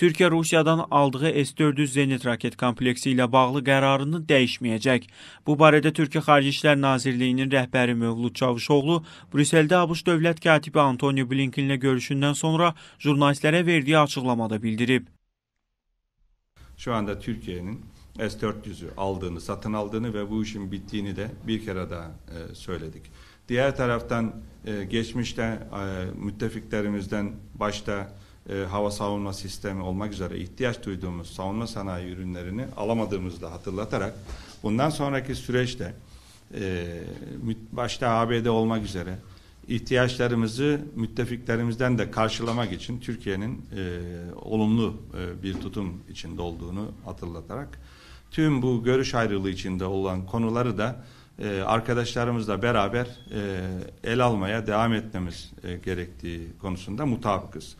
Türkiye Rusya'dan aldığı S-400 Zenit raket kompleksi ilə bağlı qərarını değişmeyecek. Bu barədə Türkiye Xarici İşlər Nazirliyinin rəhbəri Mövlud Çavuşoğlu Brüsel'de ABŞ dövlət katibi Antonio Blinken ile görüşündən sonra jurnalistlere verdiği açıklamada bildirib. Şu anda Türkiye'nin S-400'ü aldığını, satın aldığını ve bu işin bittiğini de bir kere daha e, söyledik. Diğer taraftan e, geçmişte e, müttefiklerimizden başta e, hava savunma sistemi olmak üzere ihtiyaç duyduğumuz savunma sanayi ürünlerini alamadığımızda hatırlatarak bundan sonraki süreçte e, başta ABD olmak üzere ihtiyaçlarımızı müttefiklerimizden de karşılamak için Türkiye'nin e, olumlu e, bir tutum içinde olduğunu hatırlatarak tüm bu görüş ayrılığı içinde olan konuları da e, arkadaşlarımızla beraber e, el almaya devam etmemiz e, gerektiği konusunda mutabıkız.